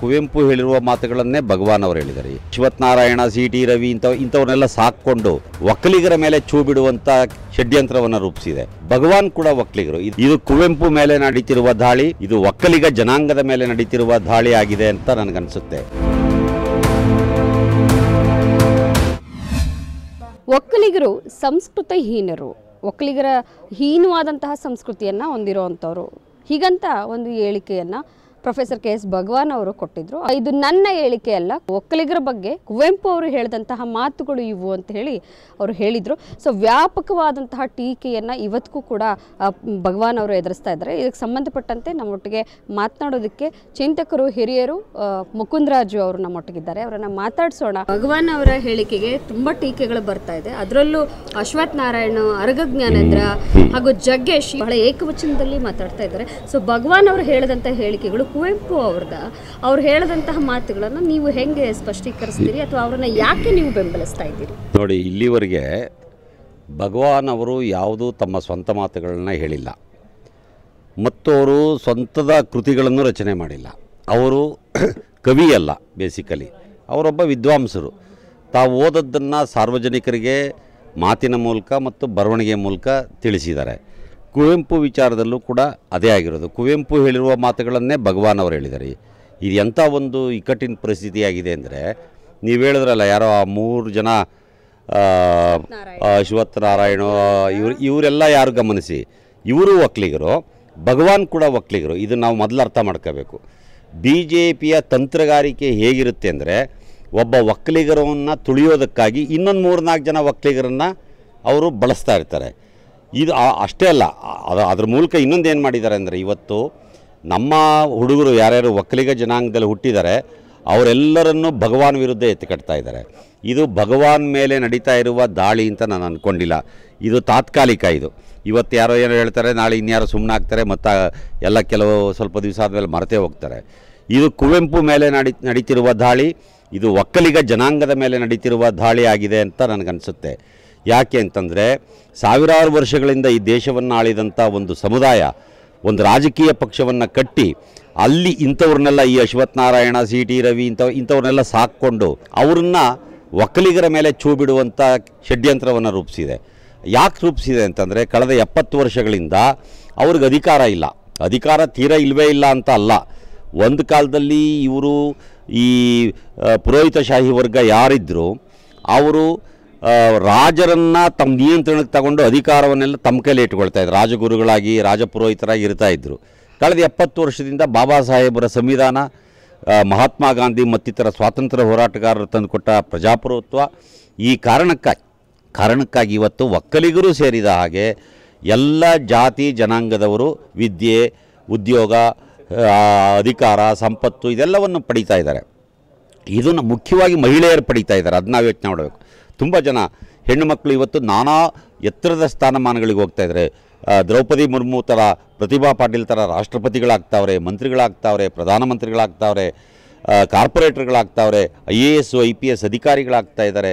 ಕುವೆಂಪು ಹೇಳಿರುವ ಮಾತುಗಳನ್ನೇ ಭಗವಾನ್ ಅವರು ಹೇಳಿದ್ದಾರೆ ಶಿವತ್ನಾರಾಯಣ ಸಿ ಟಿ ರವಿ ಇಂಥ ಇಂಥವ್ರನ್ನೆಲ್ಲ ಸಾಕೊಂಡು ಒಕ್ಕಲಿಗರ ಮೇಲೆ ಚೂ ಬಿಡುವಂತ ಷಡ್ಯಂತ್ರವನ್ನು ರೂಪಿಸಿದೆ ಭಗವಾನ್ ಕೂಡ ಒಕ್ಕಲಿಗರು ಇದು ಕುವೆಂಪು ಮೇಲೆ ನಡೀತಿರುವ ದಾಳಿ ಇದು ಒಕ್ಕಲಿಗ ಜನಾಂಗದ ಮೇಲೆ ನಡೀತಿರುವ ದಾಳಿ ಆಗಿದೆ ಅಂತ ನನಗನ್ಸುತ್ತೆ ಒಕ್ಕಲಿಗರು ಸಂಸ್ಕೃತ ಹೀನರು ಒಕ್ಕಲಿಗರ ಹೀನವಾದಂತಹ ಸಂಸ್ಕೃತಿಯನ್ನ ಹೊಂದಿರುವಂತವ್ರು ಹೀಗಂತ ಒಂದು ಹೇಳಿಕೆಯನ್ನ ಪ್ರೊಫೆಸರ್ ಕೆ ಎಸ್ ಭಗವಾನ್ ಅವರು ಕೊಟ್ಟಿದ್ರು ಇದು ನನ್ನ ಹೇಳಿಕೆ ಅಲ್ಲ ಒಕ್ಕಲಿಗರ ಬಗ್ಗೆ ಕುವೆಂಪು ಅವರು ಹೇಳಿದಂತಹ ಮಾತುಗಳು ಇವು ಅಂತ ಹೇಳಿ ಅವರು ಹೇಳಿದ್ರು ಸೊ ವ್ಯಾಪಕವಾದಂತಹ ಟೀಕೆಯನ್ನ ಇವತ್ತಿಗೂ ಕೂಡ ಭಗವಾನ್ ಅವರು ಎದುರಿಸ್ತಾ ಇದ್ದಾರೆ ಇದಕ್ಕೆ ಸಂಬಂಧಪಟ್ಟಂತೆ ನಮ್ಮೊಟ್ಟಿಗೆ ಮಾತನಾಡೋದಕ್ಕೆ ಚಿಂತಕರು ಹಿರಿಯರು ಮುಕುಂದರಾಜು ಅವರು ನಮ್ಮೊಟ್ಟಿಗಿದ್ದಾರೆ ಅವರನ್ನ ಮಾತಾಡಿಸೋಣ ಭಗವಾನ್ ಅವರ ಹೇಳಿಕೆಗೆ ತುಂಬಾ ಟೀಕೆಗಳು ಬರ್ತಾ ಇದೆ ಅದರಲ್ಲೂ ಅಶ್ವಥ್ ನಾರಾಯಣ ಜ್ಞಾನೇಂದ್ರ ಹಾಗೂ ಜಗ್ಗೇಶ್ ಬಹಳ ಏಕವಚನದಲ್ಲಿ ಮಾತಾಡ್ತಾ ಇದ್ದಾರೆ ಸೊ ಭಗವಾನ್ ಅವರು ಹೇಳಿದಂತ ಹೇಳಿಕೆಗಳು ಕುವೆಂಪು ಅವ್ರದ ಅವ್ರು ಹೇಳಿದಂತಹ ಮಾತುಗಳನ್ನು ನೀವು ಹೆಂಗೆ ಸ್ಪಷ್ಟೀಕರಿಸ್ತೀರಿ ಅಥವಾ ಅವರನ್ನು ಯಾಕೆ ನೀವು ಬೆಂಬಲಿಸ್ತಾ ಇದ್ದೀರಿ ನೋಡಿ ಇಲ್ಲಿವರೆಗೆ ಭಗವಾನ್ ಅವರು ಯಾವುದೂ ತಮ್ಮ ಸ್ವಂತ ಮಾತುಗಳನ್ನ ಹೇಳಿಲ್ಲ ಮತ್ತು ಅವರು ಸ್ವಂತದ ಕೃತಿಗಳನ್ನು ರಚನೆ ಮಾಡಿಲ್ಲ ಅವರು ಕವಿಯಲ್ಲ ಬೇಸಿಕಲಿ ಅವರೊಬ್ಬ ವಿದ್ವಾಂಸರು ತಾವು ಓದದ್ದನ್ನು ಸಾರ್ವಜನಿಕರಿಗೆ ಮಾತಿನ ಮೂಲಕ ಮತ್ತು ಬರವಣಿಗೆ ಮೂಲಕ ತಿಳಿಸಿದ್ದಾರೆ ಕುವೆಂಪು ವಿಚಾರದಲ್ಲೂ ಕೂಡ ಅದೇ ಆಗಿರೋದು ಕುವೆಂಪು ಹೇಳಿರುವ ಮಾತುಗಳನ್ನೇ ಭಗವಾನ್ ಅವರು ಹೇಳಿದ್ದಾರೆ ಇದು ಎಂಥ ಒಂದು ಇಕ್ಕಟ್ಟಿನ ಪರಿಸ್ಥಿತಿಯಾಗಿದೆ ಅಂದರೆ ನೀವು ಹೇಳಿದ್ರಲ್ಲ ಯಾರೋ ಆ ಮೂರು ಜನ ಅಶ್ವತ್ ನಾರಾಯಣ ಇವರು ಇವರೆಲ್ಲ ಯಾರು ಗಮನಿಸಿ ಇವರು ಒಕ್ಕಲಿಗರು ಭಗವಾನ್ ಕೂಡ ಒಕ್ಕಲಿಗರು ಇದನ್ನು ನಾವು ಮೊದಲು ಅರ್ಥ ಮಾಡ್ಕೋಬೇಕು ಬಿ ಜೆ ಪಿಯ ತಂತ್ರಗಾರಿಕೆ ಹೇಗಿರುತ್ತೆ ಅಂದರೆ ಒಬ್ಬ ಒಕ್ಕಲಿಗರನ್ನು ತುಳಿಯೋದಕ್ಕಾಗಿ ಇನ್ನೊಂದು ಮೂರು ನಾಲ್ಕು ಜನ ಒಕ್ಕಲಿಗರನ್ನು ಅವರು ಬಳಸ್ತಾ ಇರ್ತಾರೆ ಇದು ಅಷ್ಟೇ ಅಲ್ಲ ಅದು ಅದ್ರ ಮೂಲಕ ಇನ್ನೊಂದು ಏನು ಮಾಡಿದ್ದಾರೆ ಅಂದರೆ ಇವತ್ತು ನಮ್ಮ ಹುಡುಗರು ಯಾರ್ಯಾರು ಒಕ್ಕಲಿಗ ಜನಾಂಗದಲ್ಲಿ ಹುಟ್ಟಿದ್ದಾರೆ ಅವರೆಲ್ಲರನ್ನೂ ಭಗವಾನ್ ವಿರುದ್ಧ ಎತ್ತಿ ಕಟ್ತಾ ಇದ್ದಾರೆ ಇದು ಭಗವಾನ್ ಮೇಲೆ ನಡೀತಾ ಇರುವ ದಾಳಿ ಅಂತ ನಾನು ಅಂದ್ಕೊಂಡಿಲ್ಲ ಇದು ತಾತ್ಕಾಲಿಕ ಇದು ಇವತ್ತು ಯಾರೋ ಏನೋ ಹೇಳ್ತಾರೆ ನಾಳೆ ಇನ್ಯಾರೋ ಸುಮ್ಮನಾಗ್ತಾರೆ ಮತ್ತು ಎಲ್ಲ ಕೆಲವು ಸ್ವಲ್ಪ ದಿವಸ ಆದಮೇಲೆ ಮರೆತೇ ಹೋಗ್ತಾರೆ ಇದು ಕುವೆಂಪು ಮೇಲೆ ನಡಿ ನಡೀತಿರುವ ದಾಳಿ ಇದು ಒಕ್ಕಲಿಗ ಜನಾಂಗದ ಮೇಲೆ ನಡೀತಿರುವ ದಾಳಿ ಆಗಿದೆ ಅಂತ ನನಗನ್ಸುತ್ತೆ ಯಾಕೆ ಅಂತಂದರೆ ಸಾವಿರಾರು ವರ್ಷಗಳಿಂದ ಈ ದೇಶವನ್ನು ಆಳಿದಂಥ ಒಂದು ಸಮುದಾಯ ಒಂದು ರಾಜಕೀಯ ಪಕ್ಷವನ್ನು ಕಟ್ಟಿ ಅಲ್ಲಿ ಇಂಥವ್ರನ್ನೆಲ್ಲ ಈ ಅಶ್ವತ್ಥನಾರಾಯಣ ಸಿ ಟಿ ರವಿ ಇಂಥವ್ ಇಂಥವ್ರನ್ನೆಲ್ಲ ಸಾಕ್ಕೊಂಡು ಅವ್ರನ್ನ ಒಕ್ಕಲಿಗರ ಮೇಲೆ ಚೂ ಬಿಡುವಂಥ ಷಡ್ಯಂತ್ರವನ್ನು ರೂಪಿಸಿದೆ ಯಾಕೆ ರೂಪಿಸಿದೆ ಅಂತಂದರೆ ಕಳೆದ ಎಪ್ಪತ್ತು ವರ್ಷಗಳಿಂದ ಅವ್ರಿಗೆ ಅಧಿಕಾರ ಇಲ್ಲ ಅಧಿಕಾರ ತೀರ ಇಲ್ಲವೇ ಇಲ್ಲ ಅಂತ ಅಲ್ಲ ಒಂದು ಕಾಲದಲ್ಲಿ ಇವರು ಈ ಪುರೋಹಿತಶಾಹಿ ವರ್ಗ ಯಾರಿದ್ದರು ಅವರು ರಾಜರನ್ನು ತಮ್ಮ ನಿಯಂತ್ರಣಕ್ಕೆ ತಗೊಂಡು ಅಧಿಕಾರವನ್ನೆಲ್ಲ ತಮ್ಮ ಕೈಲಿ ಇಟ್ಕೊಳ್ತಾ ಇದ್ರು ರಾಜಗುರುಗಳಾಗಿ ರಾಜಪುರೋಹಿತರಾಗಿ ಇರ್ತಾ ಇದ್ದರು ಕಳೆದ ಎಪ್ಪತ್ತು ವರ್ಷದಿಂದ ಬಾಬಾ ಸಾಹೇಬರ ಸಂವಿಧಾನ ಮಹಾತ್ಮ ಗಾಂಧಿ ಮತ್ತಿತರ ಸ್ವಾತಂತ್ರ್ಯ ಹೋರಾಟಗಾರರು ತಂದುಕೊಟ್ಟ ಪ್ರಜಾಪ್ರಭುತ್ವ ಈ ಕಾರಣಕ್ಕಾಗಿ ಕಾರಣಕ್ಕಾಗಿ ಇವತ್ತು ಒಕ್ಕಲಿಗರು ಸೇರಿದ ಹಾಗೆ ಎಲ್ಲ ಜಾತಿ ಜನಾಂಗದವರು ವಿದ್ಯೆ ಉದ್ಯೋಗ ಅಧಿಕಾರ ಸಂಪತ್ತು ಇದೆಲ್ಲವನ್ನು ಪಡೀತಾ ಇದ್ದಾರೆ ಇದನ್ನು ಮುಖ್ಯವಾಗಿ ಮಹಿಳೆಯರು ಪಡೀತಾ ಇದ್ದಾರೆ ಅದನ್ನ ಯೋಚನೆ ಮಾಡಬೇಕು ತುಂಬ ಜನ ಹೆಣ್ಣು ಮಕ್ಕಳು ಇವತ್ತು ನಾನಾ ಎತ್ತರದ ಸ್ಥಾನಮಾನಗಳಿಗೆ ಹೋಗ್ತಾ ಇದ್ದಾರೆ ದ್ರೌಪದಿ ಮುರ್ಮು ಥರ ಪ್ರತಿಭಾ ಪಾಟೀಲ್ ಥರ ರಾಷ್ಟ್ರಪತಿಗಳಾಗ್ತಾವ್ರೆ ಮಂತ್ರಿಗಳಾಗ್ತಾವ್ರೆ ಪ್ರಧಾನಮಂತ್ರಿಗಳಾಗ್ತಾವ್ರೆ ಕಾರ್ಪೊರೇಟರ್ಗಳಾಗ್ತಾವ್ರೆ I A S I P S ಅಧಿಕಾರಿಗಳಾಗ್ತಾ ಇದ್ದಾರೆ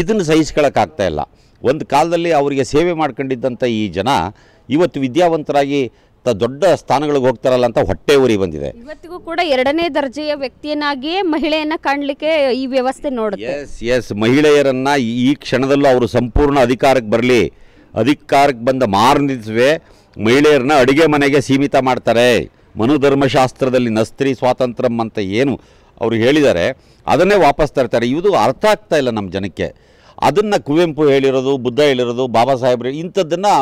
ಇದನ್ನು ಸಹಿಸ್ಕೊಳ್ಳೋಕ್ಕಾಗ್ತಾ ಇಲ್ಲ ಒಂದು ಕಾಲದಲ್ಲಿ ಅವರಿಗೆ ಸೇವೆ ಮಾಡ್ಕೊಂಡಿದ್ದಂಥ ಈ ಜನ ಇವತ್ತು ವಿದ್ಯಾವಂತರಾಗಿ ದೊಡ್ಡ ಸ್ಥಾನಗಳಿಗೆ ಹೋಗ್ತಾರಲ್ಲ ಅಂತ ಹೊಟ್ಟೆ ಉರಿ ಬಂದಿದೆ ಇವತ್ತಿಗೂ ಕೂಡ ಎರಡನೇ ದರ್ಜೆಯ ವ್ಯಕ್ತಿಯನ್ನಾಗಿಯೇ ಮಹಿಳೆಯನ್ನ ಕಾಣಲಿಕ್ಕೆ ಈ ವ್ಯವಸ್ಥೆ ನೋಡುತ್ತೆ ಎಸ್ ಎಸ್ ಮಹಿಳೆಯರನ್ನ ಈ ಕ್ಷಣದಲ್ಲೂ ಅವರು ಸಂಪೂರ್ಣ ಅಧಿಕಾರಕ್ಕೆ ಬರಲಿ ಅಧಿಕಾರಕ್ಕೆ ಬಂದ ಮಾರ್ನಿಸುವೆ ಮಹಿಳೆಯರನ್ನ ಅಡುಗೆ ಮನೆಗೆ ಸೀಮಿತ ಮಾಡ್ತಾರೆ ಮನುಧರ್ಮಶಾಸ್ತ್ರದಲ್ಲಿ ನಸ್ತ್ರೀ ಸ್ವಾತಂತ್ರ್ಯಂ ಅಂತ ಏನು ಅವರು ಹೇಳಿದ್ದಾರೆ ಅದನ್ನೇ ವಾಪಸ್ ತರ್ತಾರೆ ಇದು ಅರ್ಥ ಆಗ್ತಾ ಇಲ್ಲ ನಮ್ಮ ಜನಕ್ಕೆ ಅದನ್ನು ಕುವೆಂಪು ಹೇಳಿರೋದು ಬುದ್ಧ ಹೇಳಿರೋದು ಬಾಬಾ ಸಾಹೇಬ್ರು ಇಂಥದ್ದನ್ನು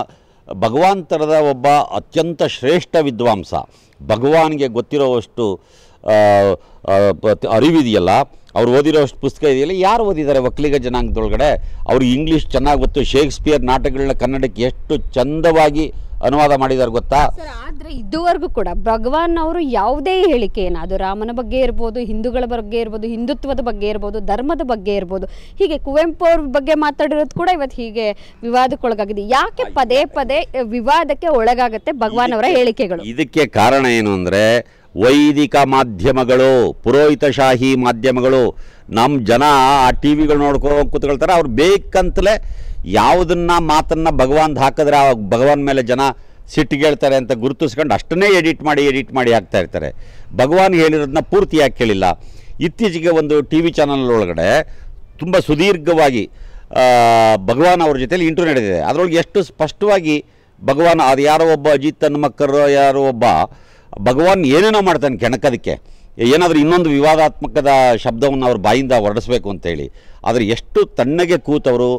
ಭಗವಾಂತರದ ಒಬ್ಬ ಅತ್ಯಂತ ಶ್ರೇಷ್ಠ ವಿದ್ವಾಂಸ ಭಗವಾನ್ಗೆ ಗೊತ್ತಿರೋವಷ್ಟು ಅರಿವಿದೆಯಲ್ಲ ಅವ್ರು ಓದಿರೋಷ್ಟು ಪುಸ್ತಕ ಇದೆಯಲ್ಲ ಯಾರು ಓದಿದ್ದಾರೆ ಒಕ್ಕಲಿಗ ಜನಾಂಗದೊಳಗಡೆ ಅವ್ರಿಗೆ ಇಂಗ್ಲೀಷ್ ಚೆನ್ನಾಗಿ ಗೊತ್ತು ಶೇಕ್ಸ್ಪಿಯರ್ ನಾಟಕಗಳನ್ನ ಕನ್ನಡಕ್ಕೆ ಎಷ್ಟು ಚಂದವಾಗಿ ಅನುವಾದ ಮಾಡಿದಾರೆ ಗೊತ್ತಾ ಆದ್ರೆ ಇದುವರೆಗೂ ಕೂಡ ಭಗವಾನ್ ಅವರು ಯಾವುದೇ ಹೇಳಿಕೆ ಅದು ರಾಮನ ಬಗ್ಗೆ ಇರ್ಬೋದು ಹಿಂದೂಗಳ ಬಗ್ಗೆ ಇರ್ಬೋದು ಹಿಂದುತ್ವದ ಬಗ್ಗೆ ಇರ್ಬೋದು ಧರ್ಮದ ಬಗ್ಗೆ ಇರ್ಬೋದು ಹೀಗೆ ಕುವೆಂಪು ಅವ್ರ ಬಗ್ಗೆ ಮಾತಾಡಿರೋದು ಕೂಡ ಇವತ್ತು ಹೀಗೆ ವಿವಾದಕ್ಕೊಳಗಾಗಿದೆ ಯಾಕೆ ಪದೇ ಪದೇ ವಿವಾದಕ್ಕೆ ಒಳಗಾಗುತ್ತೆ ಭಗವಾನ್ ಅವರ ಹೇಳಿಕೆಗಳು ಇದಕ್ಕೆ ಕಾರಣ ಏನು ಅಂದ್ರೆ ವೈದಿಕ ಮಾಧ್ಯಮಗಳು ಪುರೋಹಿತಶಾಹಿ ಮಾಧ್ಯಮಗಳು ನಮ್ಮ ಜನ ಆ ಟಿ ವಿಗಳು ನೋಡ್ಕೊ ಕೂತ್ಕೊಳ್ತಾರೆ ಅವ್ರು ಬೇಕಂತಲೇ ಯಾವುದನ್ನ ಮಾತನ್ನು ಭಗವಾನ್ ಹಾಕಿದ್ರೆ ಆ ಭಗವಾನ್ ಮೇಲೆ ಜನ ಸಿಟ್ಟಿಗೇಳ್ತಾರೆ ಅಂತ ಗುರುತಿಸ್ಕೊಂಡು ಅಷ್ಟನ್ನೇ ಎಡಿಟ್ ಮಾಡಿ ಎಡಿಟ್ ಮಾಡಿ ಹಾಕ್ತಾ ಇರ್ತಾರೆ ಭಗವಾನ್ ಹೇಳಿರೋದನ್ನ ಯಾಕೆ ಕೇಳಿಲ್ಲ ಇತ್ತೀಚೆಗೆ ಒಂದು ಟಿ ವಿ ಚಾನಲ್ ಒಳಗಡೆ ತುಂಬ ಸುದೀರ್ಘವಾಗಿ ಭಗವಾನ್ ಅವ್ರ ಜೊತೆಯಲ್ಲಿ ಇಂಟರ್ವ್ಯೂ ನಡೆದಿದೆ ಅದರೊಳಗೆ ಎಷ್ಟು ಸ್ಪಷ್ಟವಾಗಿ ಭಗವಾನ್ ಅದು ಯಾರೋ ಒಬ್ಬ ಅಜಿತ್ ಮಕ್ಕರು ಯಾರೋ ಒಬ್ಬ ಭಗವಾನ್ ಏನೇನೋ ಮಾಡ್ತಾನೆ ಕೆಣಕದಕ್ಕೆ ಏನಾದರೂ ಇನ್ನೊಂದು ವಿವಾದಾತ್ಮಕದ ಶಬ್ದವನ್ನು ಅವ್ರ ಬಾಯಿಂದ ಹೊರಡಿಸ್ಬೇಕು ಅಂತೇಳಿ ಆದರೆ ಎಷ್ಟು ತಣ್ಣಗೆ ಕೂತವರು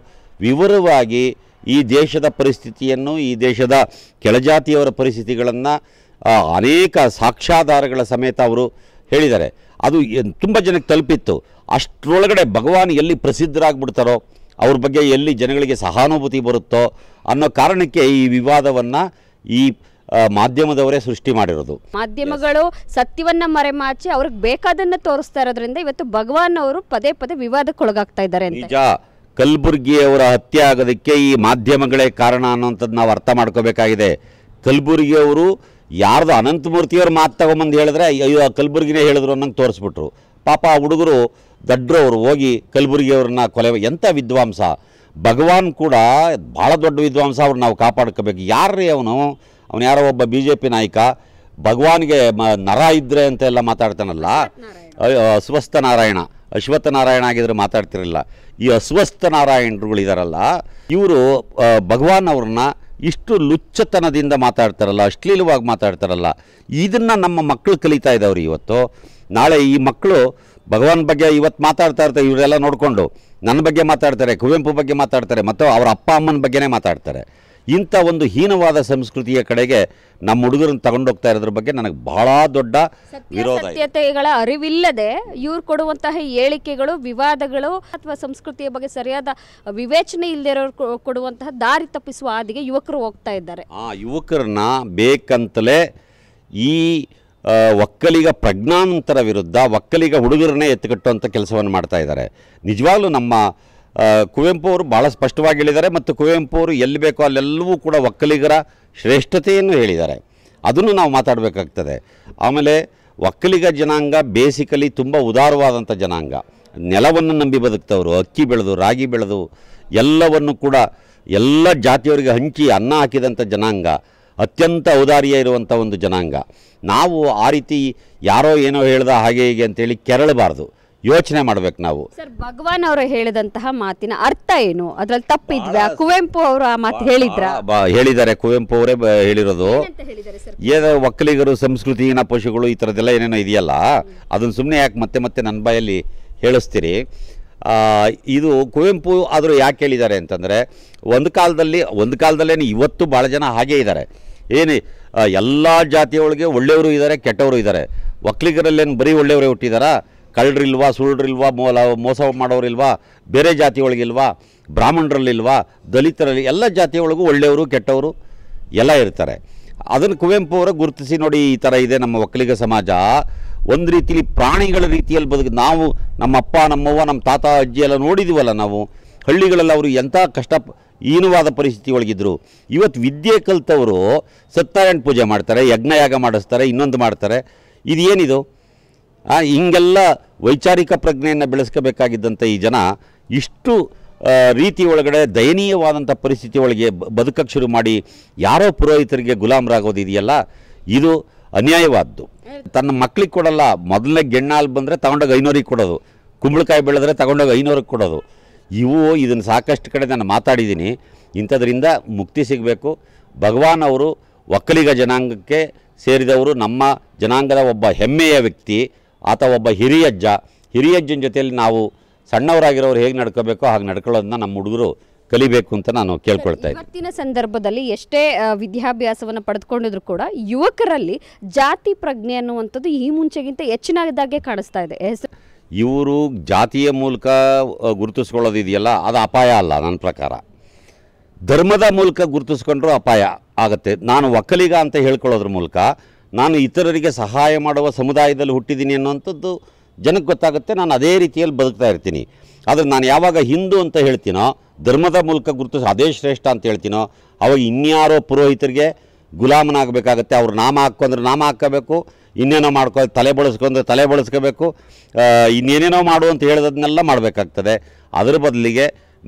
ವಿವರವಾಗಿ ಈ ದೇಶದ ಪರಿಸ್ಥಿತಿಯನ್ನು ಈ ದೇಶದ ಕೆಳಜಾತಿಯವರ ಪರಿಸ್ಥಿತಿಗಳನ್ನು ಅನೇಕ ಸಾಕ್ಷ್ಯಾಧಾರಗಳ ಸಮೇತ ಅವರು ಹೇಳಿದ್ದಾರೆ ಅದು ತುಂಬ ಜನಕ್ಕೆ ತಲುಪಿತ್ತು ಅಷ್ಟರೊಳಗಡೆ ಭಗವಾನ್ ಎಲ್ಲಿ ಪ್ರಸಿದ್ಧರಾಗ್ಬಿಡ್ತಾರೋ ಅವ್ರ ಬಗ್ಗೆ ಎಲ್ಲಿ ಜನಗಳಿಗೆ ಸಹಾನುಭೂತಿ ಬರುತ್ತೋ ಅನ್ನೋ ಕಾರಣಕ್ಕೆ ಈ ವಿವಾದವನ್ನು ಈ ಮಾಧ್ಯಮದವರೇ ಸೃಷ್ಟಿ ಮಾಡಿರೋದು ಮಾಧ್ಯಮಗಳು ಸತ್ಯವನ್ನ ಮರೆಮಾಚಿ ಅವ್ರಿಗೆ ಬೇಕಾದನ್ನ ತೋರಿಸ್ತಾ ಇರೋದ್ರಿಂದ ಇವತ್ತು ಭಗವಾನ್ ಅವರು ಪದೇ ಪದೇ ವಿವಾದಕ್ಕೊಳಗಾಗ್ತಾ ಇದ್ದಾರೆ ನಿಜ ಕಲಬುರ್ಗಿಯವರ ಹತ್ಯೆ ಆಗೋದಕ್ಕೆ ಈ ಮಾಧ್ಯಮಗಳೇ ಕಾರಣ ಅನ್ನೋಂಥದ್ದು ನಾವು ಅರ್ಥ ಮಾಡ್ಕೋಬೇಕಾಗಿದೆ ಕಲಬುರ್ಗಿಯವರು ಯಾರ್ದು ಅನಂತಮೂರ್ತಿಯವ್ರು ಮಾತು ತಗೊಂಬಂದು ಹೇಳಿದ್ರೆ ಅಯ್ಯೋ ಕಲಬುರ್ಗಿನೇ ಹೇಳಿದ್ರು ಅನ್ನಂಗೆ ತೋರಿಸ್ಬಿಟ್ರು ಪಾಪ ಆ ಹುಡುಗರು ದಡ್ರವರು ಹೋಗಿ ಕಲಬುರ್ಗಿಯವ್ರನ್ನ ಕೊಲೆ ಎಂಥ ವಿದ್ವಾಂಸ ಭಗವಾನ್ ಕೂಡ ಭಾಳ ದೊಡ್ಡ ವಿದ್ವಾಂಸ ಅವ್ರು ನಾವು ಕಾಪಾಡ್ಕೋಬೇಕು ಯಾರ್ರೀ ಅವನು ಅವನು ಯಾರೋ ಒಬ್ಬ ಬಿ ಜೆ ಪಿ ನಾಯಕ ಭಗವಾನ್ಗೆ ಮ ನರ ಇದ್ದರೆ ಅಂತೆಲ್ಲ ಮಾತಾಡ್ತಾನಲ್ಲ ಅಸ್ವಸ್ಥ ನಾರಾಯಣ ಅಶ್ವತ್ಥ ನಾರಾಯಣ ಆಗಿದ್ರೆ ಮಾತಾಡ್ತಿರಲಿಲ್ಲ ಈ ಅಸ್ವಸ್ಥ ನಾರಾಯಣರುಗಳಿದಾರಲ್ಲ ಇವರು ಭಗವಾನ್ ಅವ್ರನ್ನ ಇಷ್ಟು ಲುಚ್ಚತನದಿಂದ ಮಾತಾಡ್ತಾರಲ್ಲ ಅಶ್ಲೀಲವಾಗಿ ಮಾತಾಡ್ತಾರಲ್ಲ ಇದನ್ನು ನಮ್ಮ ಮಕ್ಕಳು ಕಲಿತಾ ಇದ್ದಾವ್ರಿ ಇವತ್ತು ನಾಳೆ ಈ ಮಕ್ಕಳು ಭಗವಾನ್ ಬಗ್ಗೆ ಇವತ್ತು ಮಾತಾಡ್ತಾ ಇರ್ತಾರೆ ಇವರೆಲ್ಲ ನೋಡಿಕೊಂಡು ನನ್ನ ಬಗ್ಗೆ ಮಾತಾಡ್ತಾರೆ ಕುವೆಂಪು ಬಗ್ಗೆ ಮಾತಾಡ್ತಾರೆ ಮತ್ತು ಅವರ ಅಪ್ಪ ಅಮ್ಮನ ಬಗ್ಗೆನೇ ಮಾತಾಡ್ತಾರೆ ಇಂಥ ಒಂದು ಹೀನವಾದ ಸಂಸ್ಕೃತಿಯ ಕಡೆಗೆ ನಮ್ಮ ಹುಡುಗರನ್ನ ತಗೊಂಡೋಗ್ತಾ ಇರೋದ್ರ ಬಗ್ಗೆ ನನಗೆ ಬಹಳ ದೊಡ್ಡ ವಿರೋಧ ಅರಿವಿಲ್ಲದೆ ಇವ್ರು ಕೊಡುವಂತಹ ಹೇಳಿಕೆಗಳು ವಿವಾದಗಳು ಅಥವಾ ಸಂಸ್ಕೃತಿಯ ಬಗ್ಗೆ ಸರಿಯಾದ ವಿವೇಚನೆ ಇಲ್ಲದಿರೋರು ಕೊಡುವಂತಹ ದಾರಿ ತಪ್ಪಿಸುವ ಹಾದಿಗೆ ಯುವಕರು ಹೋಗ್ತಾ ಇದ್ದಾರೆ ಆ ಯುವಕರನ್ನ ಬೇಕಂತಲೇ ಈ ಒಕ್ಕಲಿಗ ಪ್ರಜ್ಞಾನಂತರ ವಿರುದ್ಧ ಒಕ್ಕಲಿಗ ಹುಡುಗರನ್ನೇ ಎತ್ತಿಕಟ್ಟುವಂಥ ಕೆಲಸವನ್ನು ಮಾಡ್ತಾ ಇದ್ದಾರೆ ನಿಜವಾಗ್ಲೂ ನಮ್ಮ ಕುವೆಂಪು ಅವರು ಭಾಳ ಸ್ಪಷ್ಟವಾಗಿ ಹೇಳಿದ್ದಾರೆ ಮತ್ತು ಕುವೆಂಪು ಅವರು ಎಲ್ಲಿ ಬೇಕೋ ಅಲ್ಲೆಲ್ಲವೂ ಕೂಡ ಒಕ್ಕಲಿಗರ ಶ್ರೇಷ್ಠತೆಯನ್ನು ಹೇಳಿದ್ದಾರೆ ಅದನ್ನು ನಾವು ಮಾತಾಡಬೇಕಾಗ್ತದೆ ಆಮೇಲೆ ಒಕ್ಕಲಿಗ ಜನಾಂಗ ಬೇಸಿಕಲಿ ತುಂಬ ಉದಾರವಾದಂಥ ಜನಾಂಗ ನೆಲವನ್ನು ನಂಬಿ ಬದುಕ್ತವರು ಅಕ್ಕಿ ಬೆಳೆದು ರಾಗಿ ಬೆಳೆದು ಎಲ್ಲವನ್ನು ಕೂಡ ಎಲ್ಲ ಜಾತಿಯವರಿಗೆ ಹಂಚಿ ಅನ್ನ ಹಾಕಿದಂಥ ಜನಾಂಗ ಅತ್ಯಂತ ಔದಾರ್ಯ ಇರುವಂಥ ಒಂದು ಜನಾಂಗ ನಾವು ಆ ರೀತಿ ಯಾರೋ ಏನೋ ಹೇಳ್ದ ಹಾಗೆ ಹೀಗೆ ಅಂತೇಳಿ ಕೆರಳಬಾರ್ದು ಯೋಚನೆ ಮಾಡ್ಬೇಕು ನಾವು ಭಗವಾನ್ ಅವರು ಹೇಳಿದಂತಹ ಮಾತಿನ ಅರ್ಥ ಏನು ಅದ್ರಲ್ಲಿ ತಪ್ಪಿದ್ವಾ ಕುವೆಂಪು ಅವರು ಆ ಮಾತು ಹೇಳಿದ್ರ ಹೇಳಿದ್ದಾರೆ ಕುವೆಂಪು ಅವರೇ ಹೇಳಿರೋದು ಏನೋ ಒಕ್ಕಲಿಗರು ಸಂಸ್ಕೃತಿ ಪಶುಗಳು ಈ ಥರದ್ದೆಲ್ಲ ಏನೇನೋ ಇದೆಯಲ್ಲ ಅದನ್ನು ಸುಮ್ಮನೆ ಯಾಕೆ ಮತ್ತೆ ಮತ್ತೆ ನನ್ನ ಬಾಯಲ್ಲಿ ಹೇಳಿಸ್ತೀರಿ ಇದು ಕುವೆಂಪು ಆದರೂ ಯಾಕೆ ಹೇಳಿದ್ದಾರೆ ಅಂತಂದರೆ ಒಂದು ಕಾಲದಲ್ಲಿ ಒಂದು ಕಾಲದಲ್ಲೇ ಇವತ್ತು ಭಾಳ ಜನ ಹಾಗೆ ಇದ್ದಾರೆ ಏನು ಎಲ್ಲ ಜಾತಿಯೊಳಗೆ ಒಳ್ಳೆಯವರು ಇದ್ದಾರೆ ಕೆಟ್ಟವರು ಇದ್ದಾರೆ ಒಕ್ಕಲಿಗರಲ್ಲೇನು ಬರೀ ಒಳ್ಳೆಯವರೇ ಹುಟ್ಟಿದಾರಾ ಕಳ್ಳರಿಲ್ವಾ ಸುಳ್ಳರಿಲ್ವಾ ಮೋಸ ಮಾಡೋರಿಲ್ವಾ ಬೇರೆ ಜಾತಿಯೊಳಗಿಲ್ವಾ ಬ್ರಾಹ್ಮಣರಲ್ಲಿಲ್ವಾ ದಲಿತರಲ್ಲಿ ಎಲ್ಲ ಜಾತಿಯೊಳಗೂ ಒಳ್ಳೆಯವರು ಕೆಟ್ಟವರು ಎಲ್ಲ ಇರ್ತಾರೆ ಅದನ್ನು ಕುವೆಂಪು ಅವರು ಗುರುತಿಸಿ ನೋಡಿ ಈ ಥರ ಇದೆ ನಮ್ಮ ಒಕ್ಕಲಿಗ ಸಮಾಜ ಒಂದು ರೀತಿಲಿ ಪ್ರಾಣಿಗಳ ರೀತಿಯಲ್ಲಿ ಬದುಕು ನಾವು ನಮ್ಮ ಅಪ್ಪ ನಮ್ಮವ್ವ ನಮ್ಮ ತಾತ ಅಜ್ಜಿ ಎಲ್ಲ ನೋಡಿದ್ದೀವಲ್ಲ ನಾವು ಹಳ್ಳಿಗಳಲ್ಲಿ ಅವರು ಎಂಥ ಕಷ್ಟ ಹೀನವಾದ ಪರಿಸ್ಥಿತಿ ಒಳಗಿದ್ರು ಇವತ್ತು ವಿದ್ಯೆ ಕಲಿತವರು ಸತ್ಯನಾರಾಯಣ ಪೂಜೆ ಮಾಡ್ತಾರೆ ಯಜ್ಞ ಯಾಗ ಮಾಡಿಸ್ತಾರೆ ಇನ್ನೊಂದು ಮಾಡ್ತಾರೆ ಇದೇನಿದು ಹಿಂಗೆಲ್ಲ ವೈಚಾರಿಕ ಪ್ರಜ್ಞೆಯನ್ನು ಬೆಳೆಸ್ಕೋಬೇಕಾಗಿದ್ದಂಥ ಈ ಜನ ಇಷ್ಟು ರೀತಿ ಒಳಗಡೆ ದಯನೀಯವಾದಂಥ ಪರಿಸ್ಥಿತಿ ಒಳಗೆ ಬದುಕಕ್ಕೆ ಶುರು ಮಾಡಿ ಯಾರೋ ಪುರೋಹಿತರಿಗೆ ಗುಲಾಮರಾಗೋದಿದೆಯಲ್ಲ ಇದು ಅನ್ಯಾಯವಾದ್ದು ತನ್ನ ಮಕ್ಳಿಗೆ ಕೊಡಲ್ಲ ಮೊದಲನೇ ಗೆಣ್ಣಾಲ್ ಬಂದರೆ ತಗೊಂಡೋಗಿ ಐನೂರಿಗೆ ಕೊಡೋದು ಕುಂಬಳಕಾಯಿ ಬೆಳೆದ್ರೆ ತಗೊಂಡೋಗಿ ಐನೂರಿಗೆ ಕೊಡೋದು ಇವು ಇದನ್ನು ಸಾಕಷ್ಟು ಕಡೆ ನಾನು ಮಾತಾಡಿದ್ದೀನಿ ಇಂಥದ್ರಿಂದ ಮುಕ್ತಿ ಸಿಗಬೇಕು ಭಗವಾನ್ ಅವರು ಒಕ್ಕಲಿಗ ಜನಾಂಗಕ್ಕೆ ಸೇರಿದವರು ನಮ್ಮ ಜನಾಂಗದ ಒಬ್ಬ ಹೆಮ್ಮೆಯ ವ್ಯಕ್ತಿ ಆತ ಒಬ್ಬ ಹಿರಿಯಜ್ಜ ಹಿರಿಯಜ್ಜನ ಜೊತೆಯಲ್ಲಿ ನಾವು ಸಣ್ಣವರಾಗಿರೋರು ಹೇಗೆ ನಡ್ಕೋಬೇಕು ಹಾಗೆ ನಡ್ಕೊಳ್ಳೋದನ್ನ ನಮ್ಮ ಹುಡುಗರು ಕಲಿಬೇಕು ಅಂತ ನಾನು ಕೇಳ್ಕೊಳ್ತಾ ಇದ್ದೆ ಇವತ್ತಿನ ಸಂದರ್ಭದಲ್ಲಿ ಎಷ್ಟೇ ವಿದ್ಯಾಭ್ಯಾಸವನ್ನು ಪಡೆದುಕೊಂಡಿದ್ರು ಕೂಡ ಯುವಕರಲ್ಲಿ ಜಾತಿ ಪ್ರಜ್ಞೆ ಅನ್ನುವಂಥದ್ದು ಈ ಮುಂಚೆಗಿಂತ ಹೆಚ್ಚಿನದಾಗೆ ಕಾಣಿಸ್ತಾ ಇದೆ ಇವರು ಜಾತಿಯ ಮೂಲಕ ಗುರುತಿಸ್ಕೊಳ್ಳೋದಿದೆಯಲ್ಲ ಅದು ಅಪಾಯ ಅಲ್ಲ ನನ್ನ ಪ್ರಕಾರ ಧರ್ಮದ ಮೂಲಕ ಗುರುತಿಸ್ಕೊಂಡ್ರೂ ಅಪಾಯ ಆಗುತ್ತೆ ನಾನು ಒಕ್ಕಲಿಗ ಅಂತ ಹೇಳ್ಕೊಳ್ಳೋದ್ರ ಮೂಲಕ ನಾನು ಇತರರಿಗೆ ಸಹಾಯ ಮಾಡುವ ಸಮುದಾಯದಲ್ಲಿ ಹುಟ್ಟಿದ್ದೀನಿ ಅನ್ನುವಂಥದ್ದು ಜನಕ್ಕೆ ಗೊತ್ತಾಗುತ್ತೆ ನಾನು ಅದೇ ರೀತಿಯಲ್ಲಿ ಬದುಕ್ತಾ ಇರ್ತೀನಿ ಆದರೆ ನಾನು ಯಾವಾಗ ಹಿಂದೂ ಅಂತ ಹೇಳ್ತೀನೋ ಧರ್ಮದ ಮೂಲಕ ಗುರುತು ಅದೇ ಶ್ರೇಷ್ಠ ಅಂತ ಹೇಳ್ತೀನೋ ಅವಾಗ ಇನ್ಯಾರೋ ಪುರೋಹಿತರಿಗೆ ಗುಲಾಮನಾಗಬೇಕಾಗತ್ತೆ ಅವ್ರು ನಾಮ ಹಾಕ್ಕೊಂಡ್ರೆ ನಾಮ ಹಾಕ್ಕೋಬೇಕು ಇನ್ನೇನೋ ಮಾಡ್ಕೊ ತಲೆ ಬಳಸ್ಕೊಂಡ್ರೆ ತಲೆ ಬಳಸ್ಕೋಬೇಕು ಇನ್ನೇನೇನೋ ಮಾಡು ಅಂತ ಹೇಳಿದ್ನೆಲ್ಲ ಮಾಡಬೇಕಾಗ್ತದೆ ಅದರ ಬದಲಿಗೆ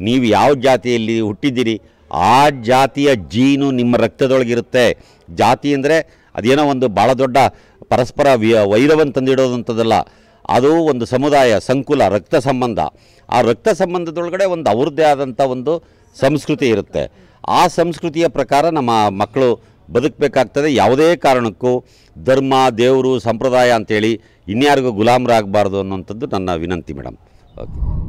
ನೀವು ಯಾವ ಜಾತಿಯಲ್ಲಿ ಹುಟ್ಟಿದ್ದೀರಿ ಆ ಜಾತಿಯ ಜೀನು ನಿಮ್ಮ ರಕ್ತದೊಳಗಿರುತ್ತೆ ಜಾತಿ ಅಂದರೆ ಅದೇನೋ ಒಂದು ಭಾಳ ದೊಡ್ಡ ಪರಸ್ಪರ ವೈರವನ್ನು ತಂದಿಡೋದಂಥದ್ದಲ್ಲ ಅದು ಒಂದು ಸಮುದಾಯ ಸಂಕುಲ ರಕ್ತ ಸಂಬಂಧ ಆ ರಕ್ತ ಸಂಬಂಧದೊಳಗಡೆ ಒಂದು ಅವ್ರದ್ದೇ ಆದಂಥ ಒಂದು ಸಂಸ್ಕೃತಿ ಇರುತ್ತೆ ಆ ಸಂಸ್ಕೃತಿಯ ಪ್ರಕಾರ ನಮ್ಮ ಮಕ್ಕಳು ಬದುಕಬೇಕಾಗ್ತದೆ ಯಾವುದೇ ಕಾರಣಕ್ಕೂ ಧರ್ಮ ದೇವರು ಸಂಪ್ರದಾಯ ಅಂಥೇಳಿ ಇನ್ಯಾರಿಗೂ ಗುಲಾಮರಾಗಬಾರ್ದು ಅನ್ನೋಂಥದ್ದು ನನ್ನ ವಿನಂತಿ ಮೇಡಮ್ ಓಕೆ